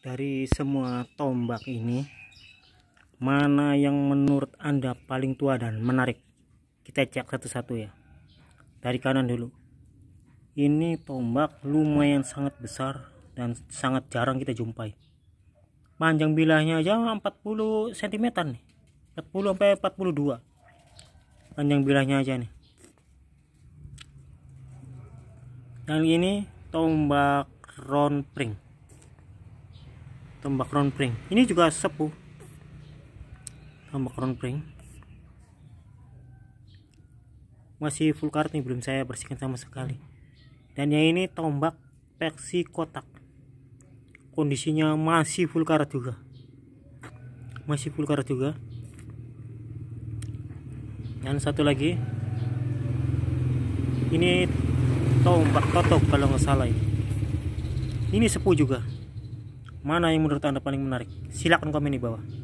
dari semua tombak ini mana yang menurut anda paling tua dan menarik kita cek satu-satu ya dari kanan dulu ini tombak lumayan sangat besar dan sangat jarang kita jumpai panjang bilahnya aja 40 cm nih 40 sampai 42 panjang bilahnya aja nih dan ini tombak round pring tombak round pring ini juga sepuh tombak round pring masih full card nih belum saya bersihkan sama sekali dan yang ini tombak peksi kotak kondisinya masih full card juga masih full card juga dan satu lagi ini tombak totok kalau nggak salah ini ini sepuh juga Mana yang menurut Anda paling menarik? Silahkan komen di bawah.